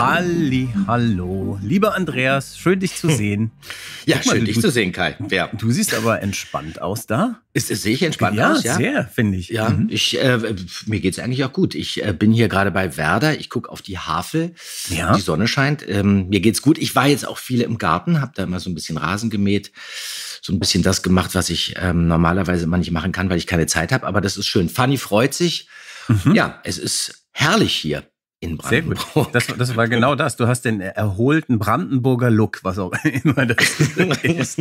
Halli, hallo. Lieber Andreas, schön dich zu sehen. ja, mal, schön du, dich zu sehen, Kai. Ja. Du siehst aber entspannt aus da. Ist, ist, Sehe ich entspannt ja, aus? Ja, sehr, finde ich. Ja, mhm. ich, äh, mir geht es eigentlich auch gut. Ich äh, bin hier gerade bei Werder. Ich gucke auf die Havel. Ja. Die Sonne scheint. Ähm, mir geht's gut. Ich war jetzt auch viele im Garten, habe da immer so ein bisschen Rasen gemäht so ein bisschen das gemacht, was ich ähm, normalerweise immer nicht machen kann, weil ich keine Zeit habe. Aber das ist schön. Fanny freut sich. Mhm. Ja, es ist herrlich hier in Brandenburg. Sehr gut. Das, das, war genau das. Du hast den erholten Brandenburger Look, was auch immer das ist.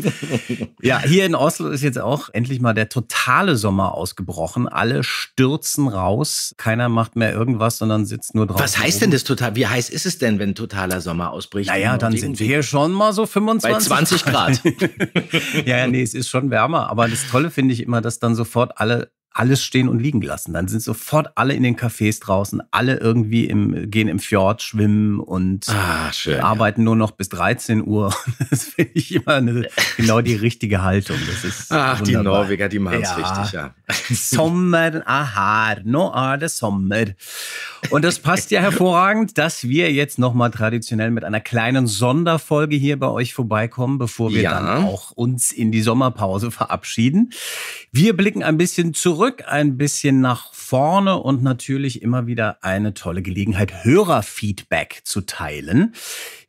Ja, hier in Oslo ist jetzt auch endlich mal der totale Sommer ausgebrochen. Alle stürzen raus. Keiner macht mehr irgendwas, sondern sitzt nur draußen. Was heißt denn das total? Wie heiß ist es denn, wenn totaler Sommer ausbricht? Naja, dann sind wir hier schon mal so 25 Bei 20 Grad. ja, ja, nee, es ist schon wärmer. Aber das Tolle finde ich immer, dass dann sofort alle alles stehen und liegen lassen. Dann sind sofort alle in den Cafés draußen, alle irgendwie im, gehen im Fjord schwimmen und ah, schön, arbeiten ja. nur noch bis 13 Uhr. Das finde ich immer eine, genau die richtige Haltung. Das ist Ach, wunderbar. die Norweger, die machen es ja, richtig, ja. Sommer, aha, no, ah, der Sommer. Und das passt ja hervorragend, dass wir jetzt nochmal traditionell mit einer kleinen Sonderfolge hier bei euch vorbeikommen, bevor wir ja. dann auch uns in die Sommerpause verabschieden. Wir blicken ein bisschen zurück, ein bisschen nach vorne und natürlich immer wieder eine tolle Gelegenheit, Hörerfeedback zu teilen.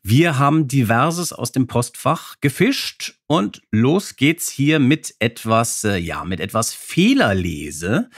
Wir haben diverses aus dem Postfach gefischt und los geht's hier mit etwas, äh, ja, mit etwas Fehlerlese.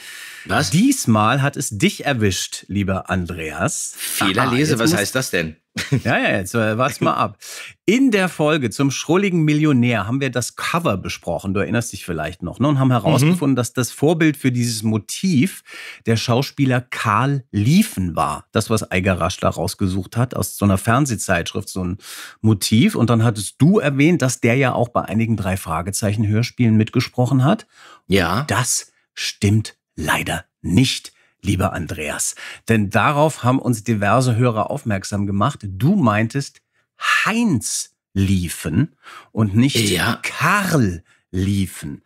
Was? Diesmal hat es dich erwischt, lieber Andreas. Fehlerlese, Aha, was heißt das denn? ja, ja, jetzt äh, war's mal ab. In der Folge zum schrulligen Millionär haben wir das Cover besprochen, du erinnerst dich vielleicht noch, ne? und haben herausgefunden, mhm. dass das Vorbild für dieses Motiv der Schauspieler Karl Liefen war. Das, was Eiger Raschler rausgesucht hat, aus so einer Fernsehzeitschrift, so ein Motiv. Und dann hattest du erwähnt, dass der ja auch bei einigen drei Fragezeichen Hörspielen mitgesprochen hat. Ja. Und das stimmt leider nicht lieber Andreas. Denn darauf haben uns diverse Hörer aufmerksam gemacht. Du meintest Heinz Liefen und nicht ja. Karl Liefen.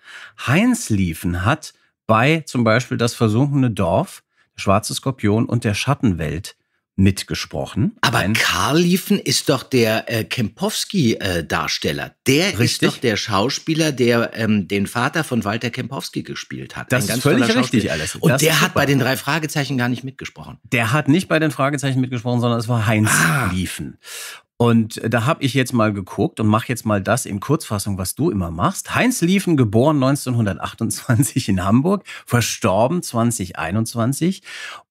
Heinz Liefen hat bei zum Beispiel das versunkene Dorf, Schwarze Skorpion und der Schattenwelt mitgesprochen. Aber Ein Karl Liefen ist doch der äh, Kempowski-Darsteller. Äh, der richtig. ist doch der Schauspieler, der ähm, den Vater von Walter Kempowski gespielt hat. Das Ein ist völlig richtig alles. Und das der hat bei den drei Fragezeichen gar nicht mitgesprochen. Der hat nicht bei den Fragezeichen mitgesprochen, sondern es war Heinz ah. Liefen. Und da habe ich jetzt mal geguckt und mache jetzt mal das in Kurzfassung, was du immer machst. Heinz Liefen, geboren 1928 in Hamburg, verstorben 2021.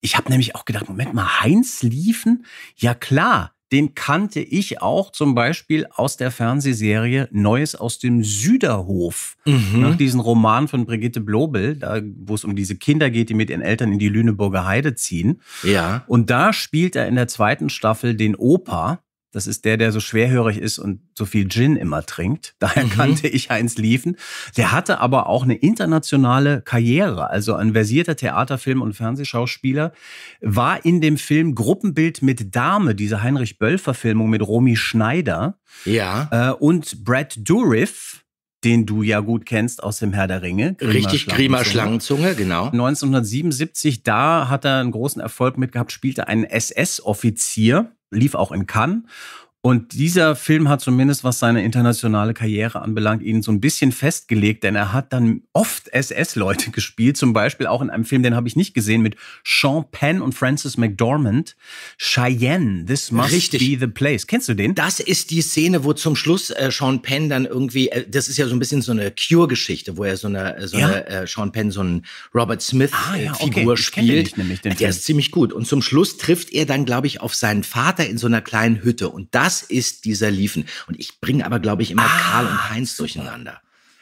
Ich habe nämlich auch gedacht, Moment mal, Heinz Liefen? Ja klar, den kannte ich auch zum Beispiel aus der Fernsehserie Neues aus dem Süderhof. Mhm. Nach ne, diesem Roman von Brigitte Blobel, da, wo es um diese Kinder geht, die mit ihren Eltern in die Lüneburger Heide ziehen. Ja. Und da spielt er in der zweiten Staffel den Opa. Das ist der, der so schwerhörig ist und so viel Gin immer trinkt. Daher mhm. kannte ich Heinz Liefen. Der hatte aber auch eine internationale Karriere, also ein versierter Theaterfilm- und Fernsehschauspieler, war in dem Film Gruppenbild mit Dame, diese Heinrich Böll-Verfilmung mit Romy Schneider. Ja. Äh, und Brad Dourif, den du ja gut kennst aus dem Herr der Ringe. Grima Richtig, Grima Schlangenzunge, genau. 1977, da hat er einen großen Erfolg mitgehabt, spielte einen SS-Offizier, lief auch in Cannes und dieser Film hat zumindest, was seine internationale Karriere anbelangt, ihn so ein bisschen festgelegt, denn er hat dann oft SS-Leute gespielt, zum Beispiel auch in einem Film, den habe ich nicht gesehen, mit Sean Penn und Francis McDormand, Cheyenne, This Must Richtig. Be the Place. Kennst du den? Das ist die Szene, wo zum Schluss äh, Sean Penn dann irgendwie, äh, das ist ja so ein bisschen so eine Cure-Geschichte, wo er so eine, äh, so ja. eine äh, Sean Penn so einen Robert Smith-Figur ah, äh, ja, okay. spielt. Nicht, der Film. ist ziemlich gut. Und zum Schluss trifft er dann, glaube ich, auf seinen Vater in so einer kleinen Hütte. Und das das ist dieser Liefen. Und ich bringe aber, glaube ich, immer ah, Karl und Heinz durcheinander.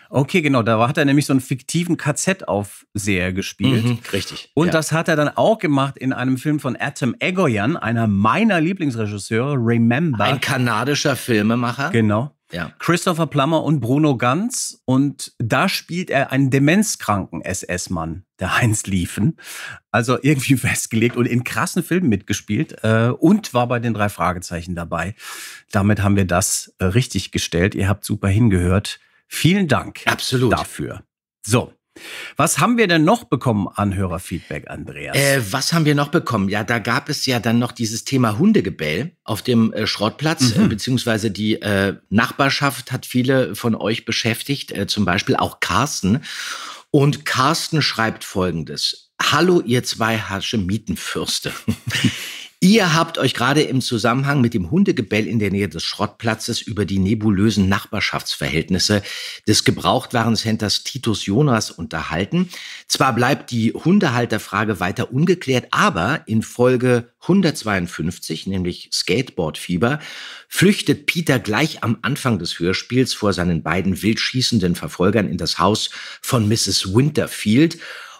Okay, genau. Da hat er nämlich so einen fiktiven KZ-Aufseher gespielt. Mhm, richtig. Und ja. das hat er dann auch gemacht in einem Film von Atom Egoyan, einer meiner Lieblingsregisseure, Remember. Ein kanadischer Filmemacher. Genau. Ja. Christopher Plummer und Bruno Ganz. Und da spielt er einen demenzkranken SS-Mann, der Heinz Liefen. Also irgendwie festgelegt und in krassen Filmen mitgespielt äh, und war bei den drei Fragezeichen dabei. Damit haben wir das äh, richtig gestellt. Ihr habt super hingehört. Vielen Dank Absolut. dafür. So, was haben wir denn noch bekommen an Hörerfeedback, Andreas? Äh, was haben wir noch bekommen? Ja, da gab es ja dann noch dieses Thema Hundegebell auf dem äh, Schrottplatz, äh, mhm. äh, beziehungsweise die äh, Nachbarschaft hat viele von euch beschäftigt, äh, zum Beispiel auch Carsten. Und Carsten schreibt folgendes. Hallo, ihr zwei Hasche Mietenfürste. Ihr habt euch gerade im Zusammenhang mit dem Hundegebell in der Nähe des Schrottplatzes über die nebulösen Nachbarschaftsverhältnisse des Gebrauchtwarencenters Titus Jonas unterhalten. Zwar bleibt die Hundehalterfrage weiter ungeklärt, aber in Folge 152, nämlich Skateboardfieber, flüchtet Peter gleich am Anfang des Hörspiels vor seinen beiden wildschießenden Verfolgern in das Haus von Mrs. Winterfield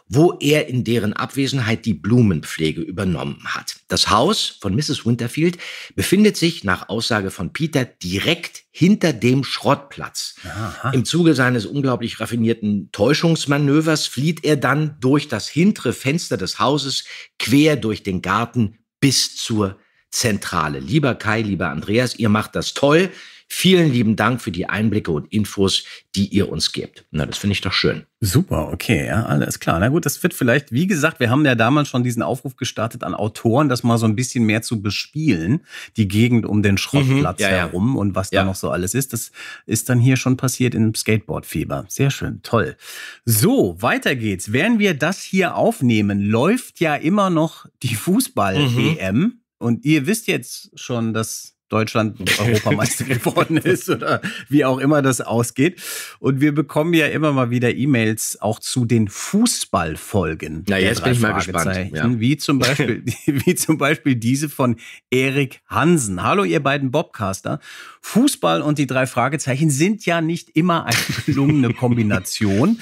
wo er in deren Abwesenheit die Blumenpflege übernommen hat. Das Haus von Mrs. Winterfield befindet sich nach Aussage von Peter direkt hinter dem Schrottplatz. Aha. Im Zuge seines unglaublich raffinierten Täuschungsmanövers flieht er dann durch das hintere Fenster des Hauses quer durch den Garten bis zur Zentrale. Lieber Kai, lieber Andreas, ihr macht das toll. Vielen lieben Dank für die Einblicke und Infos, die ihr uns gebt. Na, das finde ich doch schön. Super, okay, ja, alles klar. Na gut, das wird vielleicht, wie gesagt, wir haben ja damals schon diesen Aufruf gestartet an Autoren, das mal so ein bisschen mehr zu bespielen, die Gegend um den Schrottplatz mhm, ja, herum ja. und was da noch so alles ist. Das ist dann hier schon passiert im Skateboardfieber. Sehr schön, toll. So, weiter geht's. Während wir das hier aufnehmen, läuft ja immer noch die Fußball-WM. Mhm. Und ihr wisst jetzt schon, dass Deutschland Europameister geworden ist oder wie auch immer das ausgeht. Und wir bekommen ja immer mal wieder E-Mails auch zu den Fußballfolgen. Ja, jetzt bin ich mal gespannt. Ja. Wie, zum Beispiel, wie zum Beispiel diese von Erik Hansen. Hallo, ihr beiden Bobcaster. Fußball und die drei Fragezeichen sind ja nicht immer eine gelungene Kombination.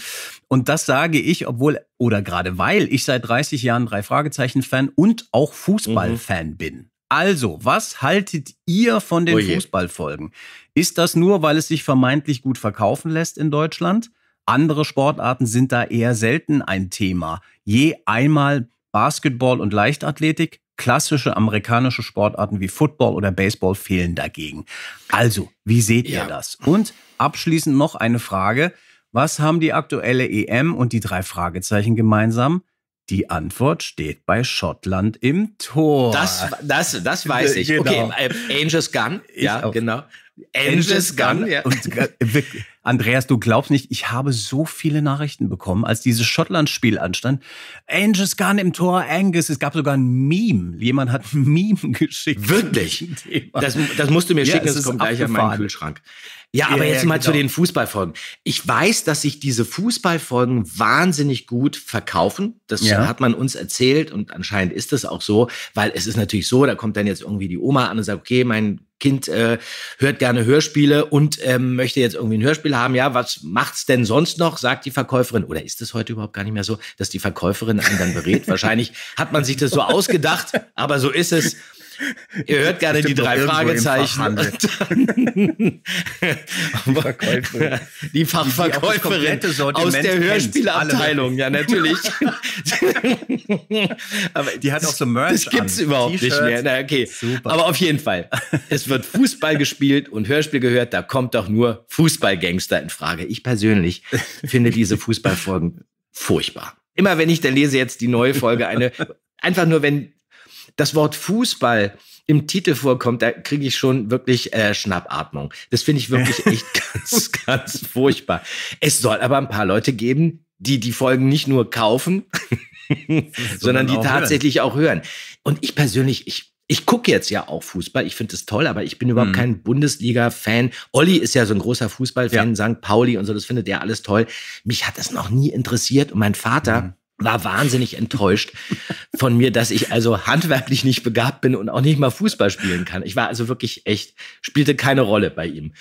Und das sage ich, obwohl oder gerade weil ich seit 30 Jahren drei Fragezeichen Fan und auch Fußballfan mhm. bin. Also, was haltet ihr von den Oje. Oh Fußballfolgen? Ist das nur, weil es sich vermeintlich gut verkaufen lässt in Deutschland? Andere Sportarten sind da eher selten ein Thema. Je einmal Basketball und Leichtathletik, klassische amerikanische Sportarten wie Football oder Baseball fehlen dagegen. Also, wie seht ihr das? Und abschließend noch eine Frage. Was haben die aktuelle EM und die drei Fragezeichen gemeinsam? Die Antwort steht bei Schottland im Tor. Das, das, das weiß ich. Genau. Okay, äh, Angel's Gun. Ich ja, auch. genau. Angel's, Angel's Gun. Gun ja. Und, äh, Andreas, du glaubst nicht, ich habe so viele Nachrichten bekommen, als dieses Schottland-Spiel anstand. Angus Gunn im Tor, Angus. Es gab sogar ein Meme. Jemand hat ein Meme geschickt. Wirklich? Das, das musst du mir ja, schicken, das kommt gleich abgefahren. meinen Kühlschrank. Ja, aber ja, jetzt ja, mal genau. zu den Fußballfolgen. Ich weiß, dass sich diese Fußballfolgen wahnsinnig gut verkaufen. Das ja. hat man uns erzählt und anscheinend ist das auch so, weil es ist natürlich so, da kommt dann jetzt irgendwie die Oma an und sagt, okay, mein Kind äh, hört gerne Hörspiele und ähm, möchte jetzt irgendwie ein Hörspiel Beispiel haben, ja, was macht's denn sonst noch, sagt die Verkäuferin. Oder ist es heute überhaupt gar nicht mehr so, dass die Verkäuferin einen dann berät? Wahrscheinlich hat man sich das so ausgedacht, aber so ist es. Ihr hört gerade die drei Fragezeichen. die Fachverkäuferin aus der Hörspielabteilung, ja natürlich. Aber die hat auch so Merch Das gibt's an. überhaupt nicht mehr. Na, okay. Super. Aber auf jeden Fall. Es wird Fußball gespielt und Hörspiel gehört. Da kommt doch nur Fußballgangster in Frage. Ich persönlich finde diese Fußballfolgen furchtbar. Immer wenn ich da lese jetzt die neue Folge, eine einfach nur, wenn das Wort Fußball im Titel vorkommt, da kriege ich schon wirklich äh, Schnappatmung. Das finde ich wirklich echt ganz, ganz furchtbar. Es soll aber ein paar Leute geben, die die Folgen nicht nur kaufen, sondern die auch tatsächlich hören. auch hören. Und ich persönlich, ich, ich gucke jetzt ja auch Fußball, ich finde es toll, aber ich bin überhaupt mhm. kein Bundesliga-Fan. Olli ist ja so ein großer Fußballfan, ja. St. Pauli und so, das findet er alles toll. Mich hat das noch nie interessiert und mein Vater. Mhm war wahnsinnig enttäuscht von mir, dass ich also handwerklich nicht begabt bin und auch nicht mal Fußball spielen kann. Ich war also wirklich echt, spielte keine Rolle bei ihm.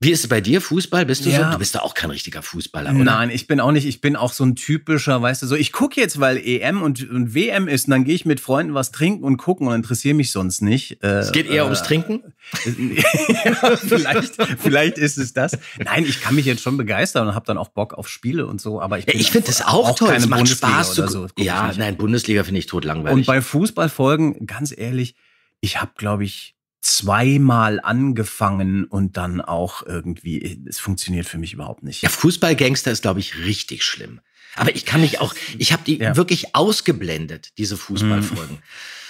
Wie ist es bei dir, Fußball? Bist du ja. so? Du bist da auch kein richtiger Fußballer, oder? Nein, ich bin auch nicht. Ich bin auch so ein typischer, weißt du, so ich gucke jetzt, weil EM und, und WM ist und dann gehe ich mit Freunden was trinken und gucken und interessiere mich sonst nicht. Äh, es geht eher äh, ums Trinken? vielleicht, vielleicht ist es das. Nein, ich kann mich jetzt schon begeistern und habe dann auch Bock auf Spiele und so, aber ich, ja, ich finde das auch, auch toll. Keine es macht Bundesliga Spaß zu so, Ja, nein, Bundesliga finde ich tot langweilig. Und bei Fußballfolgen, ganz ehrlich, ich habe, glaube ich, zweimal angefangen und dann auch irgendwie, es funktioniert für mich überhaupt nicht. Ja, Fußballgangster ist, glaube ich, richtig schlimm. Aber ich kann mich auch, ich habe die ja. wirklich ausgeblendet, diese Fußballfolgen. Mhm.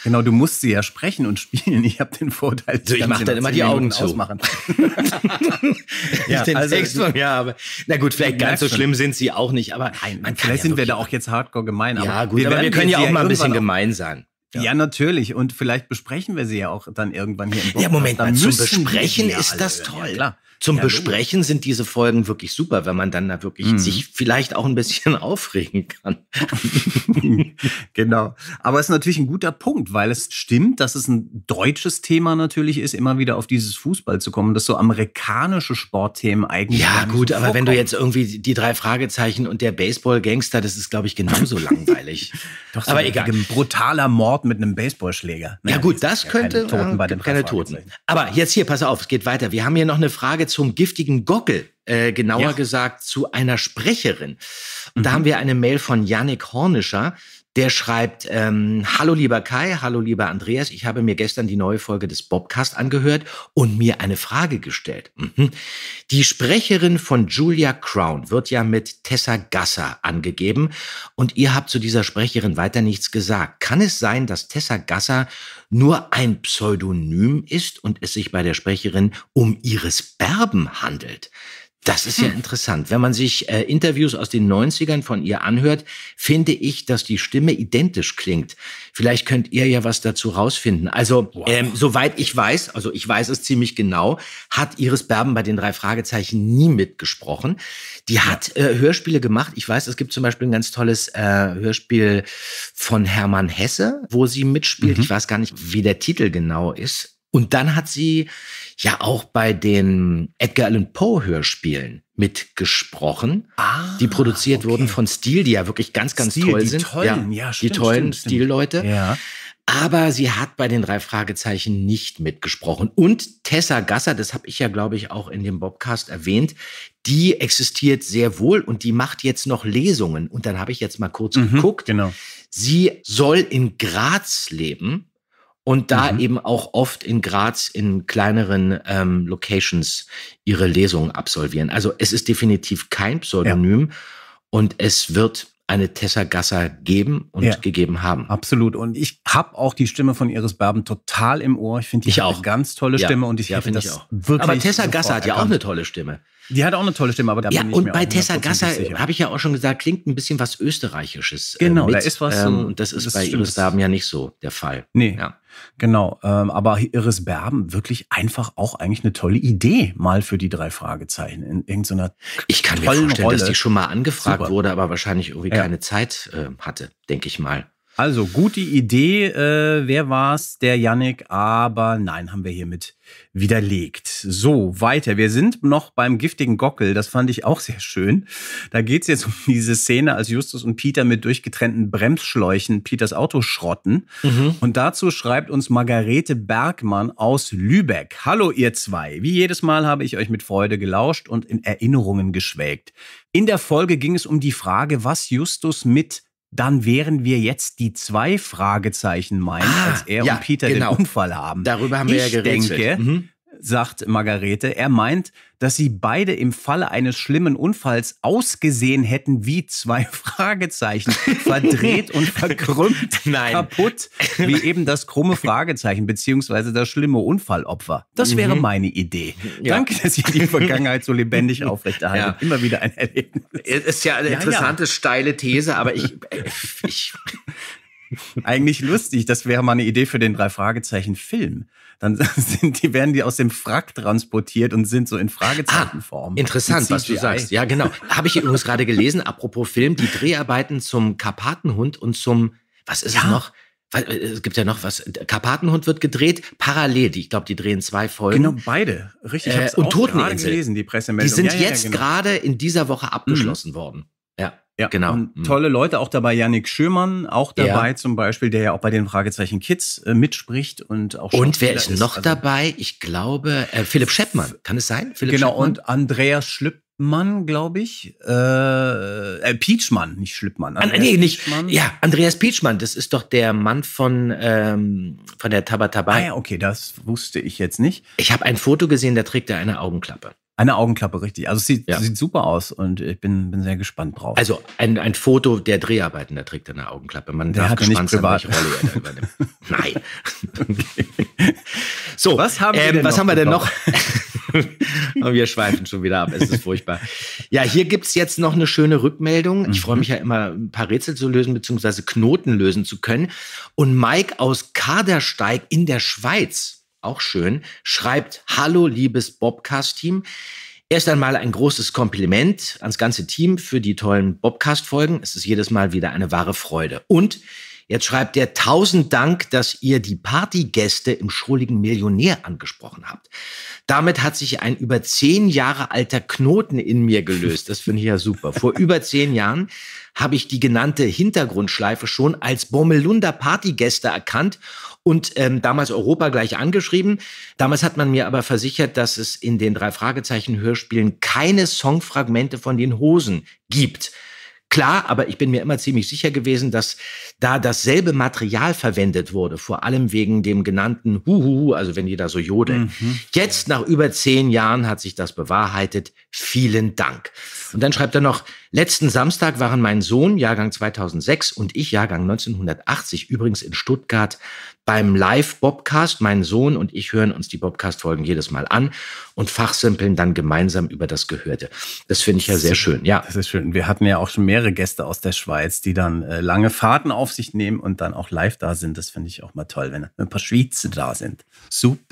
Genau, du musst sie ja sprechen und spielen. Ich habe den Vorteil, also ich mache dann immer die Augen zu. ausmachen. ja, ich den also, Text von mir habe. Na gut, vielleicht ganz so schlimm sind sie auch nicht, aber Nein, man vielleicht ja sind wir da auch jetzt hardcore gemein. ja, gut, wir, aber wir können ja auch mal ein bisschen gemein sein. Ja. ja. natürlich. Und vielleicht besprechen wir sie ja auch dann irgendwann hier im Podcast. Ja, Moment mal, zum Besprechen ist das toll. Ja, klar. Zum ja, Besprechen sind diese Folgen wirklich super, wenn man dann da wirklich mhm. sich vielleicht auch ein bisschen aufregen kann. genau. Aber es ist natürlich ein guter Punkt, weil es stimmt, dass es ein deutsches Thema natürlich ist, immer wieder auf dieses Fußball zu kommen, dass so amerikanische Sportthemen eigentlich. Ja, gut, so aber wenn du jetzt irgendwie die drei Fragezeichen und der Baseball-Gangster, das ist, glaube ich, genauso langweilig. Doch, so aber egal. Ein brutaler Mord mit einem Baseballschläger. Naja, ja, gut, das, das könnte. Ja keine Toten äh, bei den keine Toten. Aber jetzt hier, pass auf, es geht weiter. Wir haben hier noch eine Frage Frage zum giftigen Gockel, äh, genauer ja. gesagt zu einer Sprecherin. Und mhm. da haben wir eine Mail von Yannick Hornischer, der schreibt, ähm, hallo lieber Kai, hallo lieber Andreas, ich habe mir gestern die neue Folge des Bobcast angehört und mir eine Frage gestellt. Mhm. Die Sprecherin von Julia Crown wird ja mit Tessa Gasser angegeben und ihr habt zu dieser Sprecherin weiter nichts gesagt. Kann es sein, dass Tessa Gasser nur ein Pseudonym ist und es sich bei der Sprecherin um ihres Berben handelt? Das ist ja hm. interessant. Wenn man sich äh, Interviews aus den 90ern von ihr anhört, finde ich, dass die Stimme identisch klingt. Vielleicht könnt ihr ja was dazu rausfinden. Also, wow. ähm, soweit ich weiß, also ich weiß es ziemlich genau, hat Iris Berben bei den drei Fragezeichen nie mitgesprochen. Die hat äh, Hörspiele gemacht. Ich weiß, es gibt zum Beispiel ein ganz tolles äh, Hörspiel von Hermann Hesse, wo sie mitspielt. Mhm. Ich weiß gar nicht, wie der Titel genau ist. Und dann hat sie ja auch bei den Edgar Allan Poe Hörspielen mitgesprochen, ah, die produziert okay. wurden von Steel, die ja wirklich ganz, ganz Stil, toll die sind. Tollen, ja, ja, stimmt, die tollen Stilleute. Ja. Aber sie hat bei den drei Fragezeichen nicht mitgesprochen. Und Tessa Gasser, das habe ich ja, glaube ich, auch in dem Bobcast erwähnt, die existiert sehr wohl und die macht jetzt noch Lesungen. Und dann habe ich jetzt mal kurz mhm, geguckt. Genau. Sie soll in Graz leben und da mhm. eben auch oft in Graz in kleineren ähm, Locations ihre Lesungen absolvieren. Also es ist definitiv kein Pseudonym ja. und es wird eine Tessa Gasser geben und ja, gegeben haben. Absolut. Und ich habe auch die Stimme von Iris Berben total im Ohr. Ich finde, die ich auch. eine ganz tolle Stimme und ich ja, finde das ich auch. wirklich. Aber Tessa Gasser hat ja auch eine tolle Stimme. Die hat auch eine tolle Stimme, aber da ja, bin ich Ja, und bei Tessa Gasser habe ich ja auch schon gesagt, klingt ein bisschen was Österreichisches. Äh, genau, äh, da ist was. Ähm, und das ist das bei Iris Berben ja nicht so der Fall. Nee, ja. genau. Ähm, aber Iris Berben, wirklich einfach auch eigentlich eine tolle Idee, mal für die drei Fragezeichen in irgendeiner Ich kann mir vorstellen, Rolle. dass die schon mal angefragt Super. wurde, aber wahrscheinlich irgendwie ja. keine Zeit äh, hatte, denke ich mal. Also, gute Idee. Äh, wer war's? Der Yannick. Aber nein, haben wir hiermit widerlegt. So, weiter. Wir sind noch beim giftigen Gockel. Das fand ich auch sehr schön. Da geht's jetzt um diese Szene, als Justus und Peter mit durchgetrennten Bremsschläuchen Peters Auto schrotten. Mhm. Und dazu schreibt uns Margarete Bergmann aus Lübeck. Hallo, ihr zwei. Wie jedes Mal habe ich euch mit Freude gelauscht und in Erinnerungen geschwelgt. In der Folge ging es um die Frage, was Justus mit dann wären wir jetzt die zwei Fragezeichen meinen, ah, als er ja, und Peter genau. den Unfall haben. Darüber haben wir ich ja geredet. denke, mhm sagt Margarete. Er meint, dass sie beide im Falle eines schlimmen Unfalls ausgesehen hätten wie zwei Fragezeichen, verdreht und verkrümmt, Nein. kaputt, wie eben das krumme Fragezeichen beziehungsweise das schlimme Unfallopfer. Das mhm. wäre meine Idee. Ja. Danke, dass ihr die Vergangenheit so lebendig aufrechterhaltet. Ja. Immer wieder ein Erlebnis. Es ist ja eine interessante, ja, steile These, aber ich, ich eigentlich lustig, das wäre mal eine Idee für den drei Fragezeichen Film. Dann sind die werden die aus dem Frack transportiert und sind so in Fragezeichenform. Ah, interessant, was du sagst. Ja, genau. Habe ich übrigens gerade gelesen, apropos Film, die Dreharbeiten zum Karpatenhund und zum was ist ja. es noch? Äh, es gibt ja noch was. Karpatenhund wird gedreht, parallel. Ich glaube, die drehen zwei Folgen. Genau, beide. Richtig. Ich äh, und Toteninsel. gelesen, die Pressemeldung. Die sind ja, ja, jetzt genau. gerade in dieser Woche mhm. abgeschlossen mhm. worden. Ja. Ja, genau. Und mhm. tolle Leute, auch dabei Yannick Schömann, auch dabei ja. zum Beispiel, der ja auch bei den Fragezeichen Kids äh, mitspricht und auch Und wer ist noch also dabei? Ich glaube, äh, Philipp Scheppmann, kann es sein? Philipp genau, Scheppmann? und Andreas Schlüppmann, glaube ich. Äh, äh, Pietschmann, nicht Schlüppmann. An, nee, nicht. Ja, Andreas Pietschmann, das ist doch der Mann von, ähm, von der Tabatabai. Ah ja, okay, das wusste ich jetzt nicht. Ich habe ein Foto gesehen, da trägt er eine Augenklappe. Eine Augenklappe, richtig. Also es sieht, ja. sieht super aus und ich bin, bin sehr gespannt drauf. Also ein, ein Foto der Dreharbeiten, da trägt er eine Augenklappe. Man der darf hat gespannt nicht sein, welche Rolle er übernimmt. Nein. okay. so, was haben, ähm, was haben wir denn noch? wir schweifen schon wieder ab, es ist furchtbar. Ja, hier gibt es jetzt noch eine schöne Rückmeldung. Ich freue mhm. mich ja immer, ein paar Rätsel zu lösen, beziehungsweise Knoten lösen zu können. Und Mike aus Kadersteig in der Schweiz auch schön, schreibt, hallo liebes Bobcast-Team. Erst einmal ein großes Kompliment ans ganze Team für die tollen Bobcast-Folgen. Es ist jedes Mal wieder eine wahre Freude. Und jetzt schreibt er tausend Dank, dass ihr die Partygäste im schrulligen Millionär angesprochen habt. Damit hat sich ein über zehn Jahre alter Knoten in mir gelöst. Das finde ich ja super. Vor über zehn Jahren habe ich die genannte Hintergrundschleife schon als Bommelunder Partygäste erkannt und ähm, damals Europa gleich angeschrieben. Damals hat man mir aber versichert, dass es in den drei Fragezeichen Hörspielen keine Songfragmente von den Hosen gibt. Klar, aber ich bin mir immer ziemlich sicher gewesen, dass da dasselbe Material verwendet wurde, vor allem wegen dem genannten Huhuhu, also wenn die da so jodeln. Mhm. Jetzt, nach über zehn Jahren, hat sich das bewahrheitet. Vielen Dank. Und dann schreibt er noch, Letzten Samstag waren mein Sohn, Jahrgang 2006, und ich, Jahrgang 1980, übrigens in Stuttgart beim Live-Bobcast. Mein Sohn und ich hören uns die Bobcast-Folgen jedes Mal an und fachsimpeln dann gemeinsam über das Gehörte. Das finde ich ja sehr schön, ja. Das ist schön. Wir hatten ja auch schon mehrere Gäste aus der Schweiz, die dann äh, lange Fahrten auf sich nehmen und dann auch live da sind. Das finde ich auch mal toll, wenn ein paar Schweizer da sind. Super.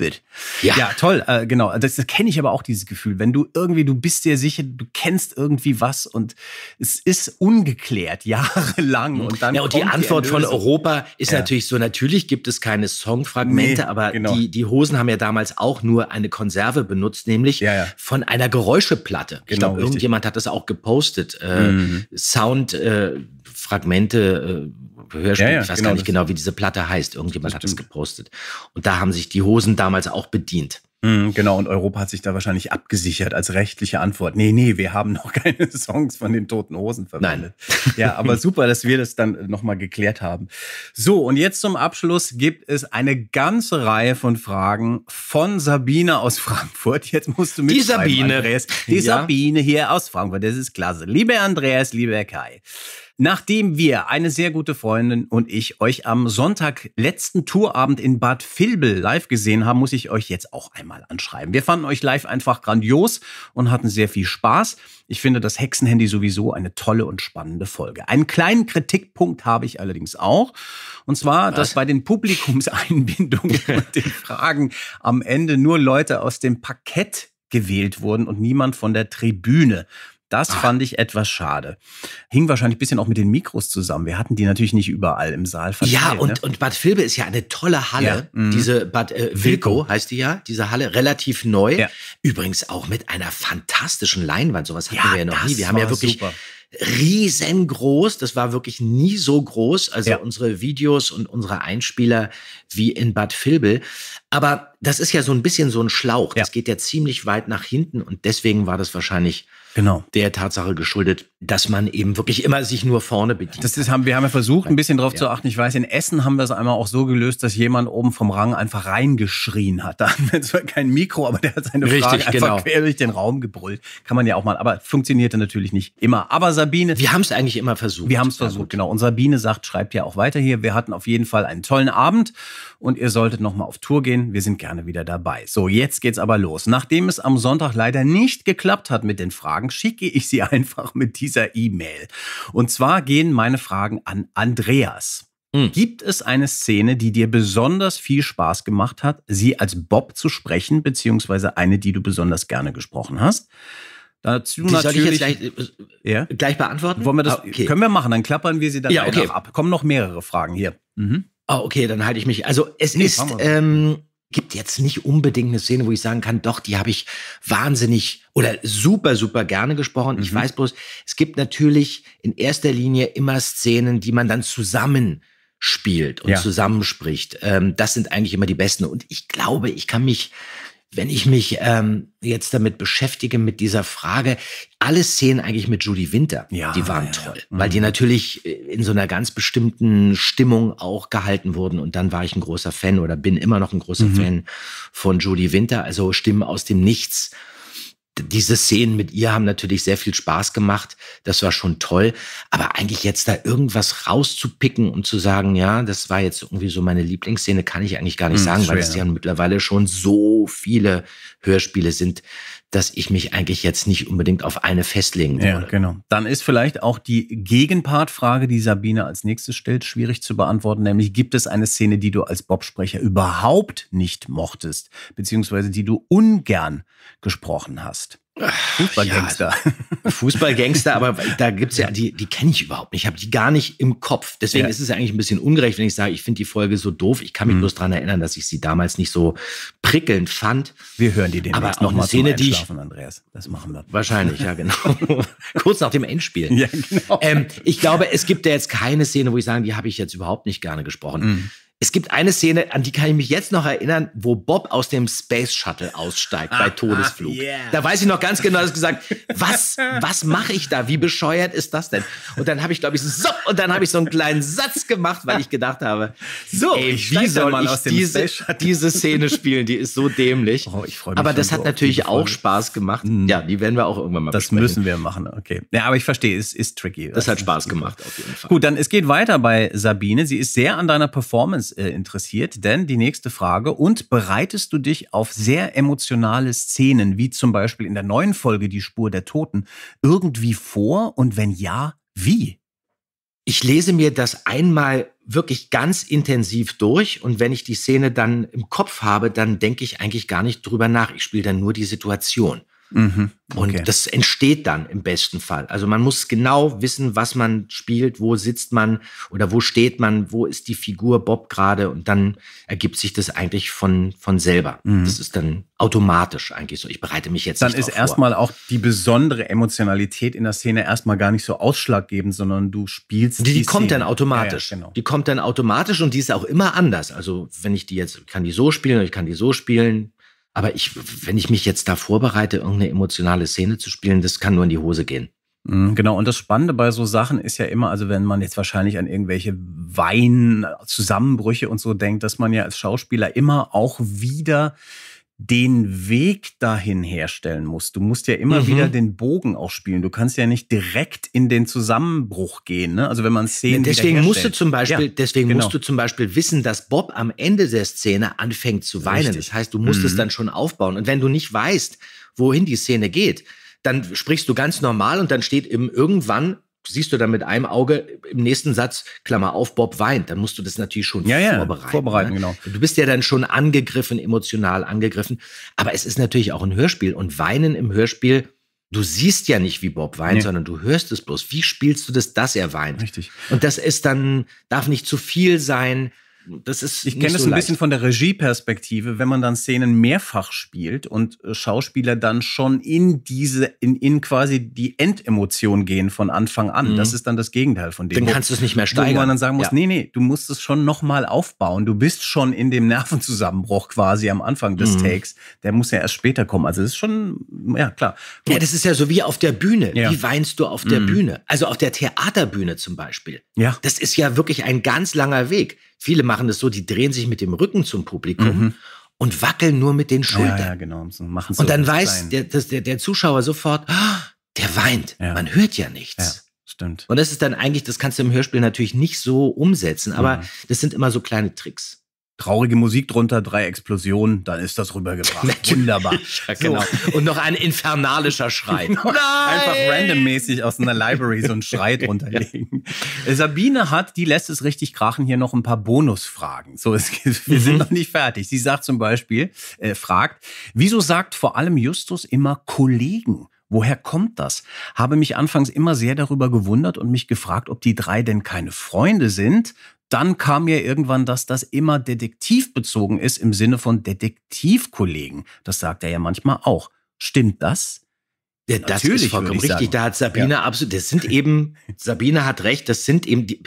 Ja, ja toll, äh, genau. Das, das kenne ich aber auch, dieses Gefühl. Wenn du irgendwie, du bist dir sicher, du kennst irgendwie was und es ist ungeklärt, jahrelang. Mhm. Und dann ja, und die Antwort die von Europa ist ja. natürlich so, natürlich gibt es keine Songfragmente, nee, aber genau. die, die Hosen haben ja damals auch nur eine Konserve benutzt, nämlich ja, ja. von einer Geräuscheplatte. Genau, ich glaube, irgendjemand hat das auch gepostet. Äh, mhm. Äh, Soundfragmente, äh, Hörspiel, ich weiß genau, gar nicht genau, wie diese Platte heißt. Irgendjemand hat das gepostet. Und da haben sich die Hosen damals auch bedient. Mhm, genau, und Europa hat sich da wahrscheinlich abgesichert als rechtliche Antwort. Nee, nee, wir haben noch keine Songs von den Toten Hosen verwendet. Nein. Ja, aber super, dass wir das dann äh, nochmal geklärt haben. So, und jetzt zum Abschluss gibt es eine ganze Reihe von Fragen von Sabine aus Frankfurt. Jetzt musst du mit. Die Sabine. Andreas. Die ja. Sabine hier aus Frankfurt, das ist klasse. Lieber Andreas, lieber Kai. Nachdem wir, eine sehr gute Freundin und ich, euch am Sonntag letzten Tourabend in Bad Vilbel live gesehen haben, muss ich euch jetzt auch einmal anschreiben. Wir fanden euch live einfach grandios und hatten sehr viel Spaß. Ich finde das Hexenhandy sowieso eine tolle und spannende Folge. Einen kleinen Kritikpunkt habe ich allerdings auch. Und zwar, Was? dass bei den Publikumseinbindungen und den Fragen am Ende nur Leute aus dem Parkett gewählt wurden und niemand von der Tribüne. Das Ach. fand ich etwas schade. Hing wahrscheinlich ein bisschen auch mit den Mikros zusammen. Wir hatten die natürlich nicht überall im Saal Ja, und, ne? und Bad Vilbel ist ja eine tolle Halle. Ja. Mhm. Diese Bad äh, Wilko heißt die ja, diese Halle, relativ neu. Ja. Übrigens auch mit einer fantastischen Leinwand. Sowas hatten ja, wir ja noch nie. Wir haben ja wirklich. Super riesengroß. Das war wirklich nie so groß. Also ja. unsere Videos und unsere Einspieler wie in Bad Vilbel. Aber das ist ja so ein bisschen so ein Schlauch. Ja. Das geht ja ziemlich weit nach hinten und deswegen war das wahrscheinlich Genau. Der Tatsache geschuldet, dass man eben wirklich immer sich nur vorne bedient. Das ist, haben, wir haben ja versucht, ein bisschen drauf ja. zu achten. Ich weiß, in Essen haben wir es einmal auch so gelöst, dass jemand oben vom Rang einfach reingeschrien hat. Da haben wir zwar kein Mikro, aber der hat seine Richtig, Frage einfach genau. quer durch den Raum gebrüllt. Kann man ja auch mal, aber funktionierte natürlich nicht immer. Aber Sabine. Wir haben es eigentlich immer versucht. Wir haben es versucht, ja, genau. Und Sabine sagt, schreibt ja auch weiter hier. Wir hatten auf jeden Fall einen tollen Abend und ihr solltet nochmal auf Tour gehen. Wir sind gerne wieder dabei. So, jetzt geht's aber los. Nachdem es am Sonntag leider nicht geklappt hat mit den Fragen, Fragen schicke ich sie einfach mit dieser E-Mail. Und zwar gehen meine Fragen an Andreas. Mhm. Gibt es eine Szene, die dir besonders viel Spaß gemacht hat, sie als Bob zu sprechen, beziehungsweise eine, die du besonders gerne gesprochen hast? Dazu die natürlich. Soll ich jetzt gleich, äh, ja? gleich beantworten? Wollen wir das, ah, okay. Können wir machen, dann klappern wir sie dann ja, okay. ab. Kommen noch mehrere Fragen hier. Mhm. Oh, okay, dann halte ich mich. Also es nee, ist, gibt jetzt nicht unbedingt eine Szene, wo ich sagen kann, doch, die habe ich wahnsinnig oder super, super gerne gesprochen. Mhm. Ich weiß bloß, es gibt natürlich in erster Linie immer Szenen, die man dann zusammenspielt und ja. zusammenspricht. Ähm, das sind eigentlich immer die besten. Und ich glaube, ich kann mich wenn ich mich ähm, jetzt damit beschäftige, mit dieser Frage, alle Szenen eigentlich mit Judy Winter, ja, die waren ja, toll, ja. Mhm. weil die natürlich äh, in so einer ganz bestimmten Stimmung auch gehalten wurden. Und dann war ich ein großer Fan oder bin immer noch ein großer mhm. Fan von Judy Winter. Also Stimmen aus dem Nichts diese Szenen mit ihr haben natürlich sehr viel Spaß gemacht. Das war schon toll. Aber eigentlich jetzt da irgendwas rauszupicken und zu sagen, ja, das war jetzt irgendwie so meine Lieblingsszene, kann ich eigentlich gar nicht hm, sagen, schwer. weil es ne? ja mittlerweile schon so viele Hörspiele sind, dass ich mich eigentlich jetzt nicht unbedingt auf eine festlegen würde. Ja, genau. Dann ist vielleicht auch die Gegenpartfrage, die Sabine als nächstes stellt, schwierig zu beantworten, nämlich gibt es eine Szene, die du als Bobsprecher überhaupt nicht mochtest, beziehungsweise die du ungern gesprochen hast? Fußballgangster. Ja, Fußballgangster, aber da gibt's ja, die, die kenne ich überhaupt nicht. Ich habe die gar nicht im Kopf. Deswegen ja. ist es ja eigentlich ein bisschen ungerecht, wenn ich sage, ich finde die Folge so doof. Ich kann mich mhm. bloß dran erinnern, dass ich sie damals nicht so prickelnd fand. Wir hören die den aber noch mal Szene, zum Einschlafen, die ich, Andreas. Das machen wir. Wahrscheinlich, ja, genau. Kurz nach dem Endspiel. Ja, genau. Ähm, ich glaube, es gibt ja jetzt keine Szene, wo ich sage, die habe ich jetzt überhaupt nicht gerne gesprochen. Mhm. Es gibt eine Szene, an die kann ich mich jetzt noch erinnern, wo Bob aus dem Space Shuttle aussteigt bei Todesflug. Yeah. Da weiß ich noch ganz genau, dass gesagt, was, was mache ich da? Wie bescheuert ist das denn? Und dann habe ich, glaube ich, so, und dann habe ich so einen kleinen Satz gemacht, weil ich gedacht habe, so, ey, wie soll man aus ich diese, diese Szene spielen? Die ist so dämlich. Oh, ich mich. Aber das hat natürlich auch Spaß gemacht. Mhm. Ja, die werden wir auch irgendwann mal Das besprechen. müssen wir machen, okay. Ja, aber ich verstehe, es ist tricky. Das, das hat Spaß gemacht, auf jeden Fall. Gut, dann es geht weiter bei Sabine. Sie ist sehr an deiner Performance äh, interessiert, denn die nächste Frage, und bereitest du dich auf sehr emotionale Szenen, wie zum Beispiel in der neuen Folge Die Spur der Toten, irgendwie vor und wenn ja, wie? Ich lese mir das einmal wirklich ganz intensiv durch und wenn ich die Szene dann im Kopf habe, dann denke ich eigentlich gar nicht drüber nach. Ich spiele dann nur die Situation. Mhm, okay. Und das entsteht dann im besten Fall. Also man muss genau wissen, was man spielt, wo sitzt man oder wo steht man, wo ist die Figur Bob gerade und dann ergibt sich das eigentlich von, von selber. Mhm. Das ist dann automatisch eigentlich so. Ich bereite mich jetzt. Dann ist erstmal auch die besondere Emotionalität in der Szene erstmal gar nicht so ausschlaggebend, sondern du spielst. Die, die, die kommt Szene. dann automatisch. Ja, ja, genau. Die kommt dann automatisch und die ist auch immer anders. Also wenn ich die jetzt, kann die so spielen, oder ich kann die so spielen, aber ich, wenn ich mich jetzt da vorbereite, irgendeine emotionale Szene zu spielen, das kann nur in die Hose gehen. Mhm, genau, und das Spannende bei so Sachen ist ja immer, also wenn man jetzt wahrscheinlich an irgendwelche Weinzusammenbrüche und so denkt, dass man ja als Schauspieler immer auch wieder den Weg dahin herstellen musst. Du musst ja immer mhm. wieder den Bogen auch spielen. Du kannst ja nicht direkt in den Zusammenbruch gehen. Ne? Also wenn man ne, Szenen deswegen musst du zum Beispiel, ja, deswegen genau. musst du zum Beispiel wissen, dass Bob am Ende der Szene anfängt zu weinen. Richtig. Das heißt, du musst mhm. es dann schon aufbauen. Und wenn du nicht weißt, wohin die Szene geht, dann sprichst du ganz normal und dann steht eben irgendwann siehst du dann mit einem Auge im nächsten Satz, Klammer auf, Bob weint, dann musst du das natürlich schon ja, ja, vorbereiten. vorbereiten ne? genau. Du bist ja dann schon angegriffen, emotional angegriffen. Aber es ist natürlich auch ein Hörspiel und Weinen im Hörspiel. Du siehst ja nicht, wie Bob weint, nee. sondern du hörst es bloß. Wie spielst du das, dass er weint? Richtig. Und das ist dann, darf nicht zu viel sein das ist. Ich kenne das so ein bisschen von der Regieperspektive, wenn man dann Szenen mehrfach spielt und äh, Schauspieler dann schon in diese, in, in quasi die Endemotion gehen von Anfang an. Mhm. Das ist dann das Gegenteil von dem. Dann kannst du es nicht mehr steigern. Wo man dann sagen muss, ja. nee, nee, du musst es schon nochmal aufbauen. Du bist schon in dem Nervenzusammenbruch quasi am Anfang des mhm. Takes. Der muss ja erst später kommen. Also das ist schon, ja klar. Gut. Ja, das ist ja so wie auf der Bühne. Ja. Wie weinst du auf der mhm. Bühne? Also auf der Theaterbühne zum Beispiel. Ja. Das ist ja wirklich ein ganz langer Weg. Viele machen es so, die drehen sich mit dem Rücken zum Publikum mhm. und wackeln nur mit den Schultern. Ja, ja genau. So und so dann weiß der, der, der, Zuschauer sofort, oh, der weint. Ja. Man hört ja nichts. Ja. Stimmt. Und das ist dann eigentlich, das kannst du im Hörspiel natürlich nicht so umsetzen, aber mhm. das sind immer so kleine Tricks traurige Musik drunter, drei Explosionen, dann ist das rübergebracht. Wunderbar. ja, genau. So. Und noch ein infernalischer Schrei. Nein! Einfach randommäßig aus einer Library so ein Schrei drunter legen. Äh, Sabine hat, die lässt es richtig krachen, hier noch ein paar Bonusfragen. So, es, wir sind mhm. noch nicht fertig. Sie sagt zum Beispiel, äh, fragt, wieso sagt vor allem Justus immer Kollegen? Woher kommt das? Habe mich anfangs immer sehr darüber gewundert und mich gefragt, ob die drei denn keine Freunde sind dann kam mir irgendwann, dass das immer detektivbezogen ist im Sinne von Detektivkollegen. Das sagt er ja manchmal auch. Stimmt das? Ja, das Natürlich, ist vollkommen richtig. Sagen. Da hat Sabine ja. absolut, das sind eben, Sabine hat recht, das sind eben, die,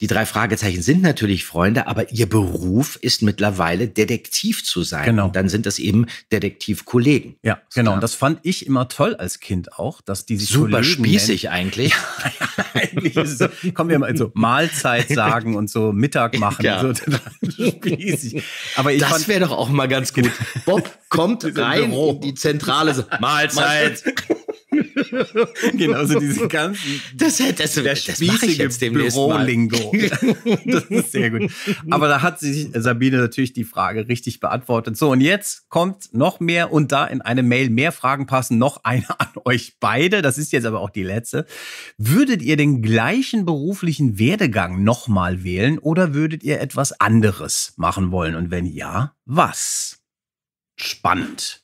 die drei Fragezeichen sind natürlich Freunde, aber ihr Beruf ist mittlerweile Detektiv zu sein. Genau. Und dann sind das eben Detektivkollegen. Ja, genau. Und das fand ich immer toll als Kind auch, dass die sich Super Kollegen spießig nennen. eigentlich. eigentlich ist es, kommen wir mal so Mahlzeit sagen und so Mittag machen. Ja. So, spießig. Aber ich das wäre doch auch mal ganz gut. Bob kommt rein in die Zentrale. Mahlzeit. Mahlzeit. Genauso diese ganzen. Das, das, der das spießige Bürolingo. das ist sehr gut. Aber da hat sich Sabine natürlich die Frage richtig beantwortet. So, und jetzt kommt noch mehr und da in eine Mail mehr Fragen passen, noch eine an euch beide. Das ist jetzt aber auch die letzte. Würdet ihr den gleichen beruflichen Werdegang nochmal wählen oder würdet ihr etwas anderes machen wollen? Und wenn ja, was? Spannend.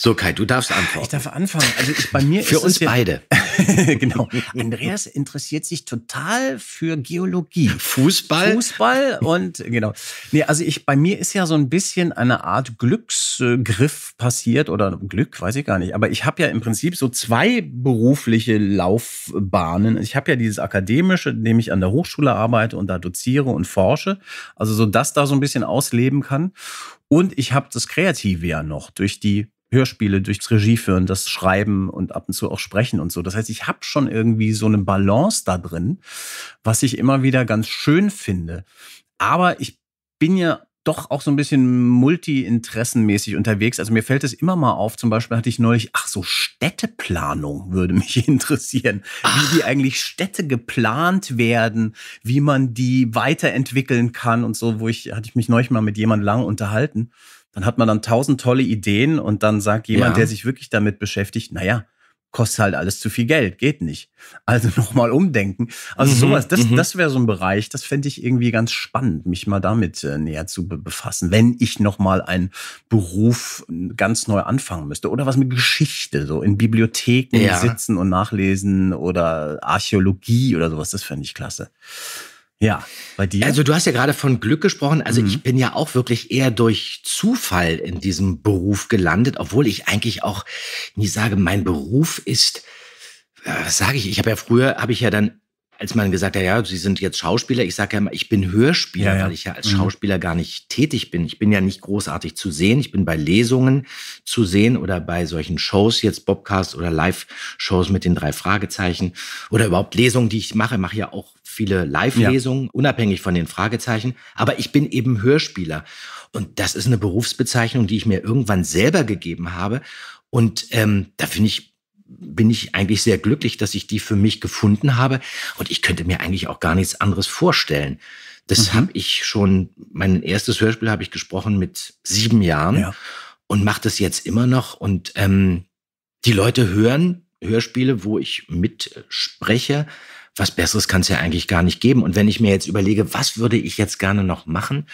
So, Kai, du darfst anfangen. Ah, ich darf anfangen. Also ich, bei mir für uns beide. genau. Andreas interessiert sich total für Geologie. Fußball. Fußball und genau. Nee, also ich, bei mir ist ja so ein bisschen eine Art Glücksgriff passiert oder Glück, weiß ich gar nicht. Aber ich habe ja im Prinzip so zwei berufliche Laufbahnen. Ich habe ja dieses akademische, in dem ich an der Hochschule arbeite und da doziere und forsche. Also so das da so ein bisschen ausleben kann. Und ich habe das Kreative ja noch durch die Hörspiele durchs Regie führen, das Schreiben und ab und zu auch Sprechen und so. Das heißt, ich habe schon irgendwie so eine Balance da drin, was ich immer wieder ganz schön finde. Aber ich bin ja doch auch so ein bisschen multi-interessenmäßig unterwegs. Also mir fällt es immer mal auf, zum Beispiel hatte ich neulich, ach so, Städteplanung würde mich interessieren. Ach. Wie die ah. eigentlich Städte geplant werden, wie man die weiterentwickeln kann und so, wo ich, hatte ich mich neulich mal mit jemandem lang unterhalten. Dann hat man dann tausend tolle Ideen und dann sagt jemand, ja. der sich wirklich damit beschäftigt, naja, kostet halt alles zu viel Geld, geht nicht. Also nochmal umdenken. Also mhm, sowas, das, mhm. das wäre so ein Bereich, das fände ich irgendwie ganz spannend, mich mal damit äh, näher zu be befassen, wenn ich nochmal einen Beruf ganz neu anfangen müsste. Oder was mit Geschichte, so in Bibliotheken ja. sitzen und nachlesen oder Archäologie oder sowas, das fände ich klasse. Ja, bei dir. Also du hast ja gerade von Glück gesprochen. Also mhm. ich bin ja auch wirklich eher durch Zufall in diesem Beruf gelandet, obwohl ich eigentlich auch nie sage, mein Beruf ist, was äh, sage ich, ich habe ja früher, habe ich ja dann als man gesagt hat, ja, Sie sind jetzt Schauspieler, ich sage ja immer, ich bin Hörspieler, ja, ja. weil ich ja als mhm. Schauspieler mhm. gar nicht tätig bin. Ich bin ja nicht großartig zu sehen. Ich bin bei Lesungen zu sehen oder bei solchen Shows, jetzt Bobcast oder Live-Shows mit den drei Fragezeichen oder überhaupt Lesungen, die ich mache. mache ja auch viele Live-Lesungen, ja. unabhängig von den Fragezeichen. Aber ich bin eben Hörspieler. Und das ist eine Berufsbezeichnung, die ich mir irgendwann selber gegeben habe. Und ähm, da finde ich bin ich eigentlich sehr glücklich, dass ich die für mich gefunden habe. Und ich könnte mir eigentlich auch gar nichts anderes vorstellen. Das mhm. habe ich schon, mein erstes Hörspiel habe ich gesprochen mit sieben Jahren ja. und mache das jetzt immer noch. Und ähm, die Leute hören Hörspiele, wo ich mitspreche. Was Besseres kann es ja eigentlich gar nicht geben. Und wenn ich mir jetzt überlege, was würde ich jetzt gerne noch machen?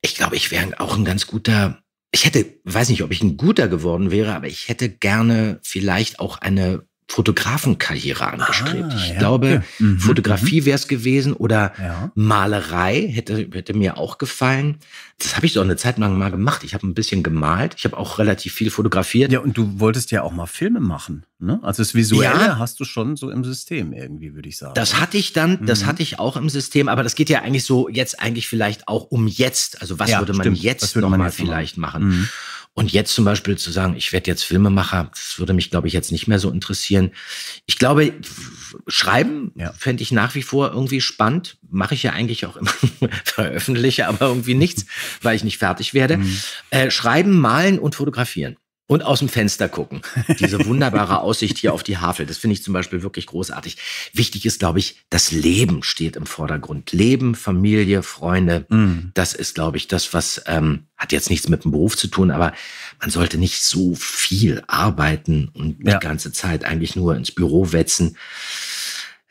Ich glaube, ich wäre auch ein ganz guter ich hätte, weiß nicht, ob ich ein guter geworden wäre, aber ich hätte gerne vielleicht auch eine Fotografenkarriere ah, angestrebt. Ah, ich ja, glaube, okay. mhm. Fotografie mhm. wäre es gewesen oder ja. Malerei hätte, hätte mir auch gefallen. Das habe ich doch eine Zeit lang mal gemacht. Ich habe ein bisschen gemalt. Ich habe auch relativ viel fotografiert. Ja, und du wolltest ja auch mal Filme machen. Ne? Also das Visuelle ja, hast du schon so im System irgendwie, würde ich sagen. Das hatte ich dann, das mhm. hatte ich auch im System. Aber das geht ja eigentlich so jetzt eigentlich vielleicht auch um jetzt. Also was würde man stimmt. jetzt nochmal vielleicht machen? Mhm. Und jetzt zum Beispiel zu sagen, ich werde jetzt Filmemacher, das würde mich, glaube ich, jetzt nicht mehr so interessieren. Ich glaube, schreiben ja. fände ich nach wie vor irgendwie spannend. Mache ich ja eigentlich auch immer, veröffentliche aber irgendwie nichts, weil ich nicht fertig werde. Mhm. Äh, schreiben, malen und fotografieren. Und aus dem Fenster gucken. Diese wunderbare Aussicht hier auf die Havel, das finde ich zum Beispiel wirklich großartig. Wichtig ist, glaube ich, das Leben steht im Vordergrund. Leben, Familie, Freunde, mm. das ist, glaube ich, das, was ähm, hat jetzt nichts mit dem Beruf zu tun, aber man sollte nicht so viel arbeiten und ja. die ganze Zeit eigentlich nur ins Büro wetzen.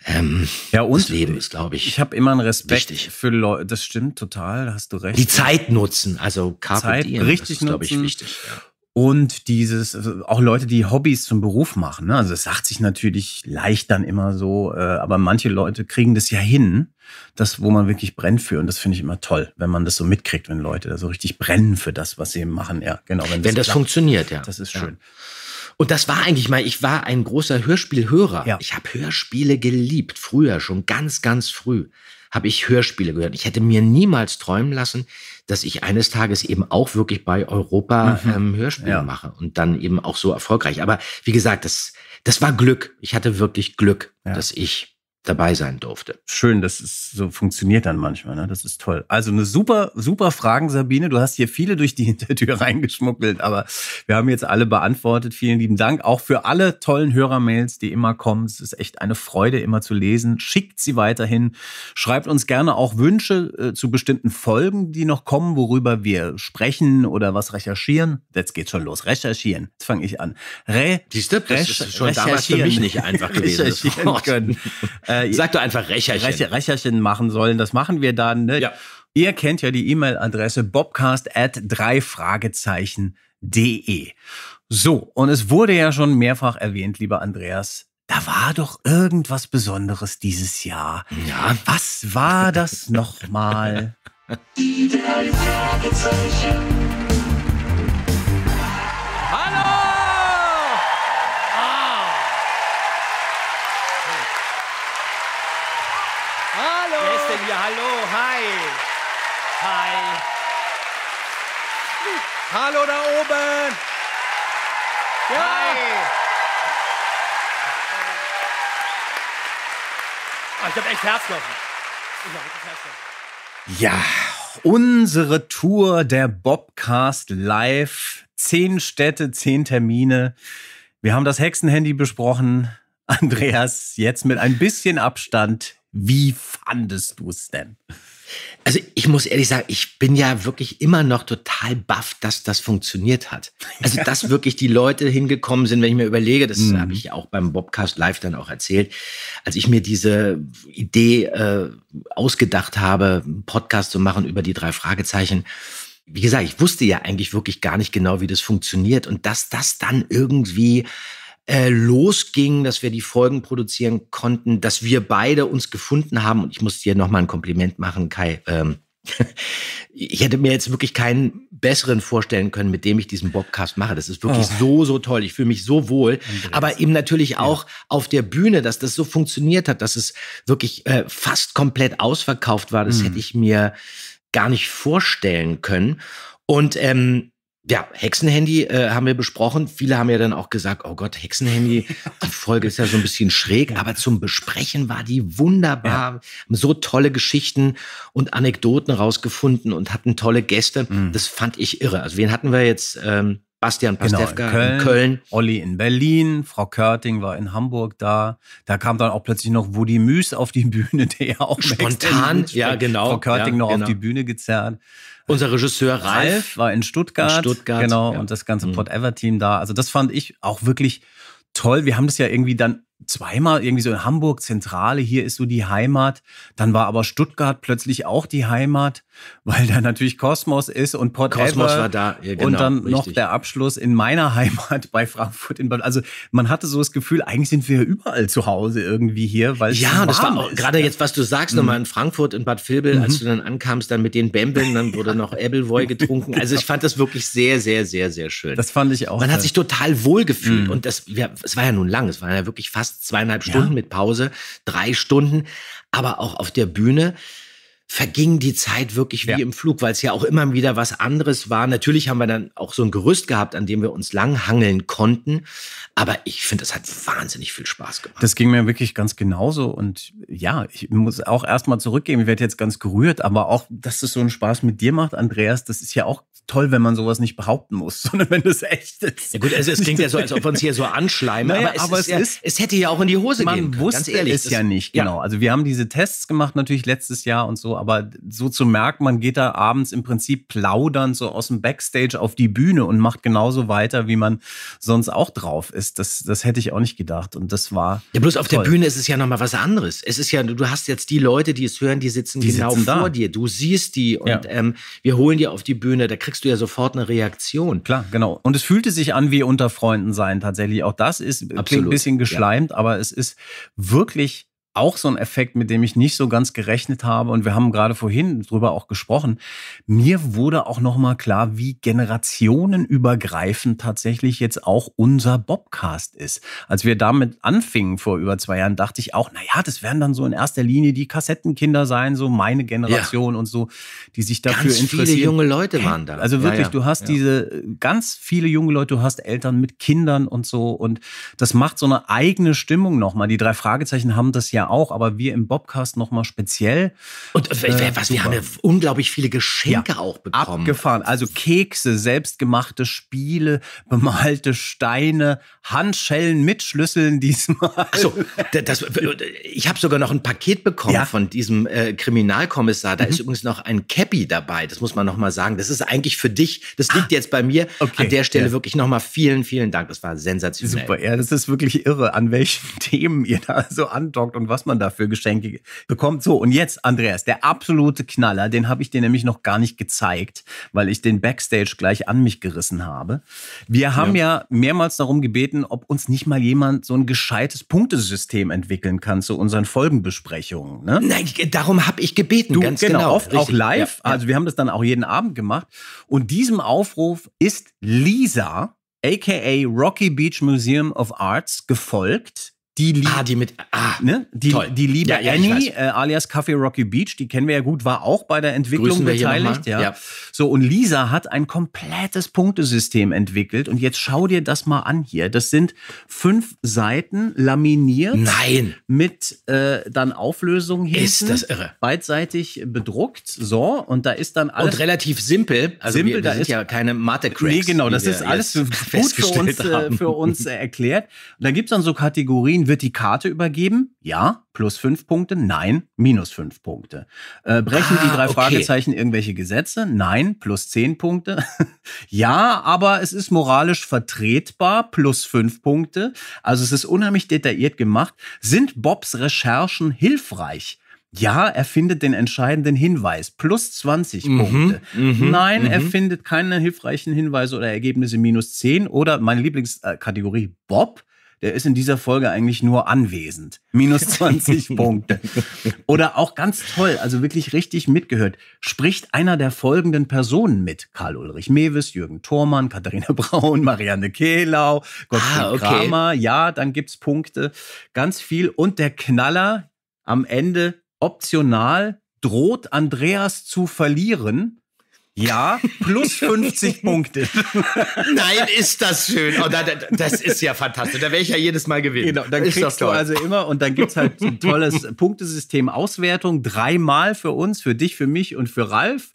Ähm, ja, und das Leben ist, glaube ich. Ich habe immer einen Respekt wichtig. für Leute. Das stimmt total, da hast du recht. Die Zeit nutzen, also Carpe Zeit diem, richtig das ist, glaube ich, wichtig. Ja und dieses äh, auch Leute, die Hobbys zum Beruf machen. Ne? Also es sagt sich natürlich leicht dann immer so, äh, aber manche Leute kriegen das ja hin, das, wo man wirklich brennt für. Und das finde ich immer toll, wenn man das so mitkriegt, wenn Leute da so richtig brennen für das, was sie machen. Ja, genau. Wenn das, wenn das klappt, funktioniert, ja. Das ist schön. Und das war eigentlich mal, ich war ein großer Hörspielhörer. Ja. Ich habe Hörspiele geliebt, früher schon ganz, ganz früh habe ich Hörspiele gehört. Ich hätte mir niemals träumen lassen, dass ich eines Tages eben auch wirklich bei Europa mhm. ähm, Hörspiele ja. mache und dann eben auch so erfolgreich. Aber wie gesagt, das, das war Glück. Ich hatte wirklich Glück, ja. dass ich dabei sein durfte. Schön, das ist, so funktioniert dann manchmal, ne? Das ist toll. Also eine super, super Fragen, Sabine. Du hast hier viele durch die Hintertür reingeschmuggelt, aber wir haben jetzt alle beantwortet. Vielen lieben Dank auch für alle tollen Hörermails, die immer kommen. Es ist echt eine Freude, immer zu lesen. Schickt sie weiterhin. Schreibt uns gerne auch Wünsche äh, zu bestimmten Folgen, die noch kommen, worüber wir sprechen oder was recherchieren. Jetzt geht's schon los. Recherchieren. Jetzt fange ich an. Re Siehst du, das ist schon damals für mich nicht einfach gewesen. Äh, Sag doch einfach Recherchen. Recherchen machen sollen. Das machen wir dann. Ne? Ja. Ihr kennt ja die E-Mail-Adresse bobcast at drei Fragezeichen.de. So, und es wurde ja schon mehrfach erwähnt, lieber Andreas, da war doch irgendwas Besonderes dieses Jahr. Ja. Was war das nochmal? Die drei Fragezeichen. Hallo da oben! Ja! Hi. Ah, ich habe echt Herzklopfen. Ich hab echt Herzklopfen. Ja, unsere Tour der Bobcast live. Zehn Städte, zehn Termine. Wir haben das Hexenhandy besprochen. Andreas, jetzt mit ein bisschen Abstand. Wie fandest du es denn? Also ich muss ehrlich sagen, ich bin ja wirklich immer noch total baff, dass das funktioniert hat. Also dass wirklich die Leute hingekommen sind, wenn ich mir überlege, das mhm. habe ich ja auch beim Bobcast Live dann auch erzählt, als ich mir diese Idee äh, ausgedacht habe, einen Podcast zu machen über die drei Fragezeichen. Wie gesagt, ich wusste ja eigentlich wirklich gar nicht genau, wie das funktioniert und dass das dann irgendwie äh, losging, dass wir die Folgen produzieren konnten, dass wir beide uns gefunden haben. Und ich muss dir nochmal ein Kompliment machen, Kai. Ähm, ich hätte mir jetzt wirklich keinen besseren vorstellen können, mit dem ich diesen Bobcast mache. Das ist wirklich oh. so, so toll. Ich fühle mich so wohl. Andreas. Aber eben natürlich auch ja. auf der Bühne, dass das so funktioniert hat, dass es wirklich äh, fast komplett ausverkauft war. Das mhm. hätte ich mir gar nicht vorstellen können. Und ähm, ja, Hexenhandy äh, haben wir besprochen. Viele haben ja dann auch gesagt, oh Gott, Hexenhandy, die Folge ist ja so ein bisschen schräg, aber zum Besprechen war die wunderbar. Ja. so tolle Geschichten und Anekdoten rausgefunden und hatten tolle Gäste. Mhm. Das fand ich irre. Also wen hatten wir jetzt? Ähm, Bastian Pastewka genau, in, Köln, in Köln. Olli in Berlin, Frau Körting war in Hamburg da. Da kam dann auch plötzlich noch Woody Müs auf die Bühne, der ja auch spontan, ja genau. Frau Körting genau, ja, noch genau. auf die genau. Bühne gezerrt. Unser Regisseur Ralf, Ralf war in Stuttgart, in Stuttgart genau, ja. und das ganze mhm. Port Ever Team da. Also das fand ich auch wirklich toll. Wir haben das ja irgendwie dann zweimal irgendwie so in Hamburg Zentrale, hier ist so die Heimat. Dann war aber Stuttgart plötzlich auch die Heimat, weil da natürlich Kosmos ist und Port Kosmos war da, ja, genau, Und dann richtig. noch der Abschluss in meiner Heimat bei Frankfurt in Bad. Also man hatte so das Gefühl, eigentlich sind wir ja überall zu Hause irgendwie hier, weil Ja, das war auch, gerade jetzt, was du sagst, mhm. nochmal in Frankfurt, in Bad Vilbel, mhm. als du dann ankamst, dann mit den Bämbeln, dann wurde noch Appleboy getrunken. Also ich fand das wirklich sehr, sehr, sehr, sehr schön. Das fand ich auch. Man hat sich total wohl gefühlt mhm. und das, ja, es war ja nun lang, es waren ja wirklich fast zweieinhalb Stunden ja. mit Pause, drei Stunden. Aber auch auf der Bühne verging die Zeit wirklich wie ja. im Flug, weil es ja auch immer wieder was anderes war. Natürlich haben wir dann auch so ein Gerüst gehabt, an dem wir uns langhangeln konnten. Aber ich finde, es hat wahnsinnig viel Spaß gemacht. Das ging mir wirklich ganz genauso. Und ja, ich muss auch erstmal zurückgehen. Ich werde jetzt ganz gerührt, aber auch, dass es so einen Spaß mit dir macht, Andreas, das ist ja auch toll, wenn man sowas nicht behaupten muss, sondern wenn es echt ist. Ja gut, also es klingt ja so, als ob wir uns hier so anschleimen, naja, aber, es, aber es, ist, ist, es, hätte ja auch in die Hose man gehen können. Man wusste es ja nicht, genau. Ja. Also wir haben diese Tests gemacht natürlich letztes Jahr und so, aber so zu merken, man geht da abends im Prinzip plaudern so aus dem Backstage auf die Bühne und macht genauso weiter, wie man sonst auch drauf ist. Das, das hätte ich auch nicht gedacht und das war. Ja, bloß auf der Bühne ist es ja nochmal was anderes. Es ist ja, du hast jetzt die Leute, die es hören, die sitzen die genau sitzen vor da. dir. Du siehst die und ja. ähm, wir holen dir auf die Bühne, da kriegst du ja sofort eine Reaktion. Klar, genau. Und es fühlte sich an wie unter Freunden sein tatsächlich. Auch das ist ein bisschen geschleimt, ja. aber es ist wirklich auch so ein Effekt, mit dem ich nicht so ganz gerechnet habe. Und wir haben gerade vorhin drüber auch gesprochen. Mir wurde auch nochmal klar, wie generationenübergreifend tatsächlich jetzt auch unser Bobcast ist. Als wir damit anfingen vor über zwei Jahren, dachte ich auch, naja, das werden dann so in erster Linie die Kassettenkinder sein, so meine Generation ja. und so, die sich dafür ganz interessieren. Viele junge Leute waren da. Also wirklich, ja, ja. du hast diese ganz viele junge Leute, du hast Eltern mit Kindern und so. Und das macht so eine eigene Stimmung nochmal. Die drei Fragezeichen haben das ja ja auch, aber wir im Bobcast nochmal speziell. Und äh, äh was, super. wir haben ja unglaublich viele Geschenke ja, auch bekommen. Abgefahren. Also Kekse, selbstgemachte Spiele, bemalte Steine, Handschellen mit Schlüsseln diesmal. Achso, ich habe sogar noch ein Paket bekommen ja. von diesem äh, Kriminalkommissar. Da mhm. ist übrigens noch ein Cappy dabei. Das muss man nochmal sagen. Das ist eigentlich für dich. Das liegt ah, jetzt bei mir. Okay. An der Stelle ja. wirklich nochmal vielen, vielen Dank. Das war sensationell. Super, ja, das ist wirklich irre, an welchen Themen ihr da so andockt und was man da für Geschenke bekommt. So, und jetzt, Andreas, der absolute Knaller, den habe ich dir nämlich noch gar nicht gezeigt, weil ich den Backstage gleich an mich gerissen habe. Wir haben ja, ja mehrmals darum gebeten, ob uns nicht mal jemand so ein gescheites Punktesystem entwickeln kann zu unseren Folgenbesprechungen. Ne? Nein, darum habe ich gebeten, du, ganz genau. genau oft richtig. auch live. Ja, also wir haben das dann auch jeden Abend gemacht. Und diesem Aufruf ist Lisa, aka Rocky Beach Museum of Arts, gefolgt. Die lieb, ah, die mit ah, ne? die, toll. die liebe ja, ja, Annie, äh, alias Café Rocky Beach, die kennen wir ja gut, war auch bei der Entwicklung beteiligt. Ja. ja. So, und Lisa hat ein komplettes Punktesystem entwickelt. Und jetzt schau dir das mal an hier. Das sind fünf Seiten laminiert. Nein. Mit äh, dann Auflösung hinten. Ist das irre. Beidseitig bedruckt. So, und da ist dann alles. Und relativ simpel. Also simpel, wir, wir da ist ja keine Mathe-Cracks. Nee, genau, das ist alles gut für uns, äh, haben. für uns äh, erklärt. Und dann es dann so Kategorien Martin wird die Karte übergeben? Ja, plus fünf Punkte. Nein, minus fünf Punkte. Äh, brechen ah, die drei okay. Fragezeichen irgendwelche Gesetze? Nein, plus zehn Punkte. ja, aber es ist moralisch vertretbar, plus fünf Punkte. Also es ist unheimlich detailliert gemacht. Sind Bobs Recherchen hilfreich? Ja, er findet den entscheidenden Hinweis, plus 20 mhm, Punkte. Mh, Nein, mh. er mhm. findet keine hilfreichen Hinweise oder Ergebnisse, minus 10. Oder meine Lieblingskategorie, Bob der ist in dieser Folge eigentlich nur anwesend. Minus 20 Punkte. Oder auch ganz toll, also wirklich richtig mitgehört, spricht einer der folgenden Personen mit. Karl-Ulrich Mewes, Jürgen Thormann, Katharina Braun, Marianne Kehlau, Gottfried ah, okay. Kramer. Ja, dann gibt's Punkte. Ganz viel. Und der Knaller am Ende optional droht Andreas zu verlieren ja, plus 50 Punkte. Nein, ist das schön. Oh, da, da, das ist ja fantastisch. Da wäre ich ja jedes Mal gewinnen. Genau, dann ist kriegst du also immer und dann gibt's halt ein tolles Punktesystem Auswertung. Dreimal für uns, für dich, für mich und für Ralf.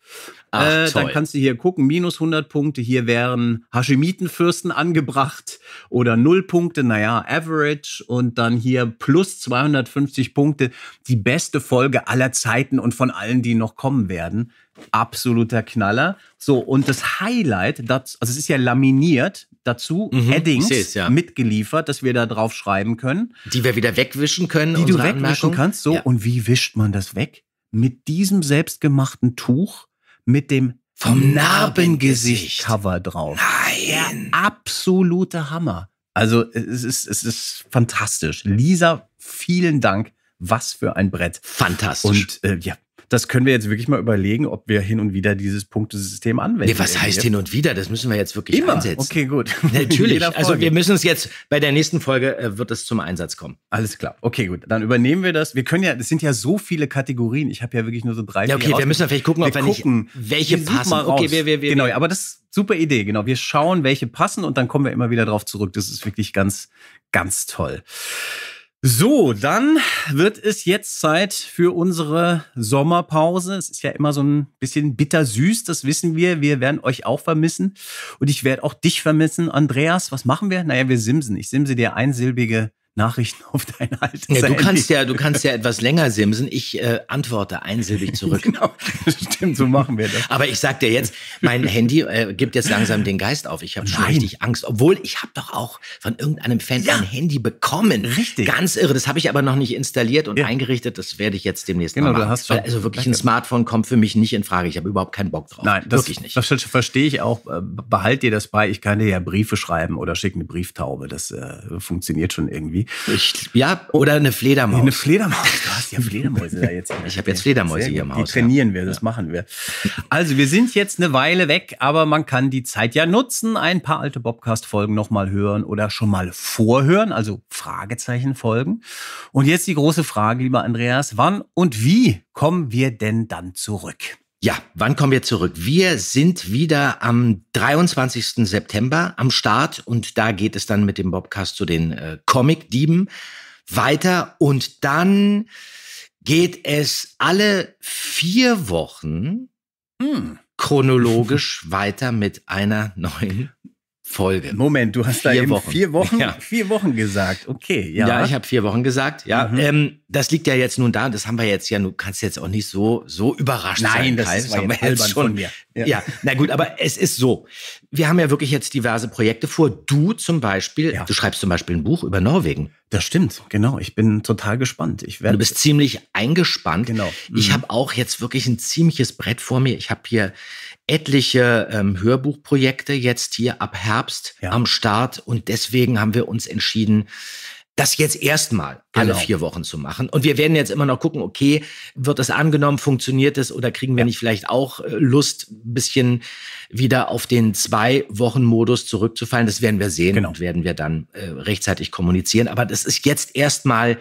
Ach, äh, dann kannst du hier gucken, minus 100 Punkte, hier wären Haschimitenfürsten angebracht oder 0 Punkte, naja, Average und dann hier plus 250 Punkte, die beste Folge aller Zeiten und von allen, die noch kommen werden absoluter Knaller. So, und das Highlight, das, also es ist ja laminiert, dazu mhm, Headings ja. mitgeliefert, dass wir da drauf schreiben können. Die wir wieder wegwischen können. Die du wegwischen Anmerkung. kannst. So, ja. und wie wischt man das weg? Mit diesem selbstgemachten Tuch, mit dem vom Narbengesicht Cover drauf. Nein. Absoluter Hammer. Also es ist, es ist fantastisch. Lisa, vielen Dank. Was für ein Brett. Fantastisch. Und äh, ja, das können wir jetzt wirklich mal überlegen, ob wir hin und wieder dieses Punktesystem anwenden. Nee, was heißt hin und wieder? Das müssen wir jetzt wirklich Immer. Einsetzen. Okay, gut. Natürlich. Also wir müssen es jetzt bei der nächsten Folge äh, wird es zum Einsatz kommen. Alles klar. Okay, gut. Dann übernehmen wir das. Wir können ja, es sind ja so viele Kategorien. Ich habe ja wirklich nur so drei. Ja, okay, wir müssen ja vielleicht gucken, ob wir nicht, welche passen. Okay, wir, wir, wir, genau, aber das super Idee, genau. Wir schauen, welche passen und dann kommen wir immer wieder drauf zurück. Das ist wirklich ganz, ganz toll. So, dann wird es jetzt Zeit für unsere Sommerpause. Es ist ja immer so ein bisschen bittersüß, das wissen wir. Wir werden euch auch vermissen und ich werde auch dich vermissen, Andreas. Was machen wir? Naja, wir simsen. Ich simse dir einsilbige Nachrichten auf dein altes ja, Du kannst ja, du kannst ja etwas länger simsen. Ich äh, antworte einsilbig zurück. genau, stimmt, so machen wir das. Aber ich sag dir jetzt, mein Handy äh, gibt jetzt langsam den Geist auf. Ich habe schon richtig Angst, obwohl ich habe doch auch von irgendeinem Fan ja. ein Handy bekommen. Richtig. Ganz irre. Das habe ich aber noch nicht installiert und ja. eingerichtet. Das werde ich jetzt demnächst genau, mal machen. Du hast schon also wirklich ein Smartphone kommt für mich nicht in Frage. Ich habe überhaupt keinen Bock drauf. Nein, das, wirklich nicht. Das verstehe ich auch. Äh, behalt dir das bei. Ich kann dir ja Briefe schreiben oder schicken eine Brieftaube. Das äh, funktioniert schon irgendwie. Ich, ja, oder eine Fledermaus. Eine Fledermaus. Du hast ja Fledermäuse da jetzt. ich habe jetzt Fledermäuse hier im Haus. Die trainieren wir, ja. das machen wir. Also wir sind jetzt eine Weile weg, aber man kann die Zeit ja nutzen, ein paar alte Bobcast-Folgen nochmal hören oder schon mal vorhören, also Fragezeichen folgen. Und jetzt die große Frage, lieber Andreas, wann und wie kommen wir denn dann zurück? Ja, wann kommen wir zurück? Wir sind wieder am 23. September am Start und da geht es dann mit dem Bobcast zu den äh, Comic-Dieben weiter und dann geht es alle vier Wochen hm. chronologisch weiter mit einer neuen Folge. Moment, du hast da vier eben Wochen. vier Wochen, ja. vier Wochen gesagt. Okay, ja. Ja, ich habe vier Wochen gesagt. Ja, mhm. ähm, das liegt ja jetzt nun da. Das haben wir jetzt ja. Du kannst jetzt auch nicht so so überrascht Nein, sein. Nein, das, das haben wir jetzt schon. Von mir. Ja. ja. na gut, aber es ist so. Wir haben ja wirklich jetzt diverse Projekte vor. Du zum Beispiel, ja. du schreibst zum Beispiel ein Buch über Norwegen. Das stimmt, genau. Ich bin total gespannt. Ich werde. Du bist ziemlich eingespannt. Genau. Mhm. Ich habe auch jetzt wirklich ein ziemliches Brett vor mir. Ich habe hier, etliche ähm, Hörbuchprojekte jetzt hier ab Herbst ja. am Start und deswegen haben wir uns entschieden, das jetzt erstmal alle genau. vier Wochen zu machen. Und wir werden jetzt immer noch gucken, okay, wird das angenommen, funktioniert es oder kriegen wir ja. nicht vielleicht auch äh, Lust, ein bisschen wieder auf den Zwei-Wochen-Modus zurückzufallen? Das werden wir sehen genau. und werden wir dann äh, rechtzeitig kommunizieren. Aber das ist jetzt erstmal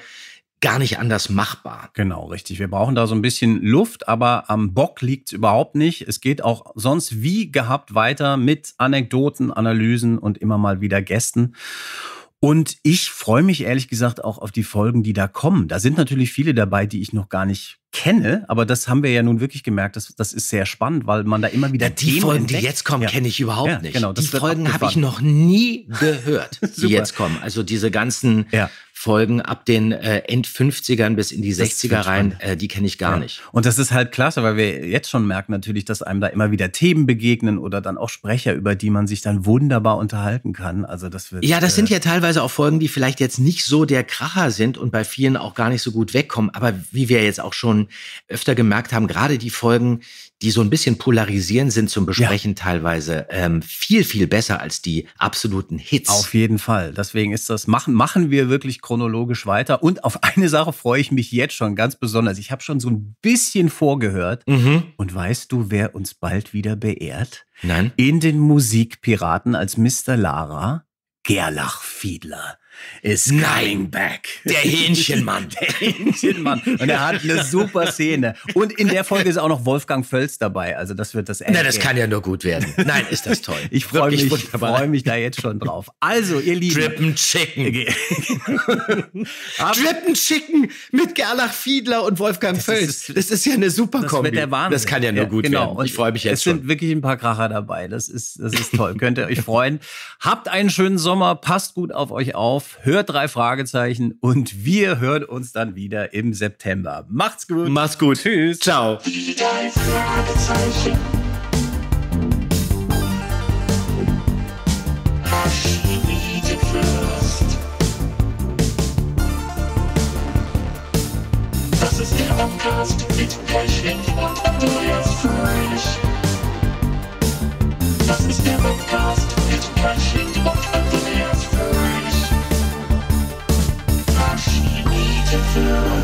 gar nicht anders machbar. Genau, richtig. Wir brauchen da so ein bisschen Luft, aber am Bock liegt es überhaupt nicht. Es geht auch sonst wie gehabt weiter mit Anekdoten, Analysen und immer mal wieder Gästen. Und ich freue mich ehrlich gesagt auch auf die Folgen, die da kommen. Da sind natürlich viele dabei, die ich noch gar nicht kenne, aber das haben wir ja nun wirklich gemerkt, das, das ist sehr spannend, weil man da immer wieder ja, die Themen Folgen, entdeckt. die jetzt kommen, ja. kenne ich überhaupt ja, nicht. Genau, die Folgen habe ich noch nie gehört, die jetzt kommen. Also diese ganzen ja. Folgen ab den äh, End-50ern bis in die das 60er rein, äh, die kenne ich gar ja. nicht. Und das ist halt klasse, weil wir jetzt schon merken natürlich, dass einem da immer wieder Themen begegnen oder dann auch Sprecher, über die man sich dann wunderbar unterhalten kann. Also das wird, Ja, das äh, sind ja teilweise auch Folgen, die vielleicht jetzt nicht so der Kracher sind und bei vielen auch gar nicht so gut wegkommen. Aber wie wir jetzt auch schon öfter gemerkt haben, gerade die Folgen, die so ein bisschen polarisieren, sind zum Besprechen ja. teilweise ähm, viel, viel besser als die absoluten Hits. Auf jeden Fall. Deswegen ist das, machen, machen wir wirklich chronologisch weiter. Und auf eine Sache freue ich mich jetzt schon ganz besonders. Ich habe schon so ein bisschen vorgehört. Mhm. Und weißt du, wer uns bald wieder beehrt? Nein. In den Musikpiraten als Mr. Lara Gerlach Fiedler ist Nein. back. Der Hähnchenmann. der Hähnchenmann. Und er hat eine super Szene. Und in der Folge ist auch noch Wolfgang Völz dabei. Also das wird das Ende. Na, das kann ja nur gut werden. Nein, ist das toll. ich freue mich, freu mich da jetzt schon drauf. Also, ihr Lieben. Drippen Chicken. Drippen Chicken mit Gerlach Fiedler und Wolfgang Völz. Ist, das ist ja eine super das Kombi. der Wahnsinn. Das kann ja nur ja, gut genau. werden. Und ich freue mich jetzt es schon. Es sind wirklich ein paar Kracher dabei. Das ist, das ist toll. Könnt ihr euch freuen. Habt einen schönen Sommer. Passt gut auf euch auf auf, hört drei Fragezeichen und wir hören uns dann wieder im September. Macht's gut. Macht's gut. Tschüss. Ciao. Das ist der Podcast mit Pechling und Andreas Fröhlich. Das ist der Podcast mit Pechling you.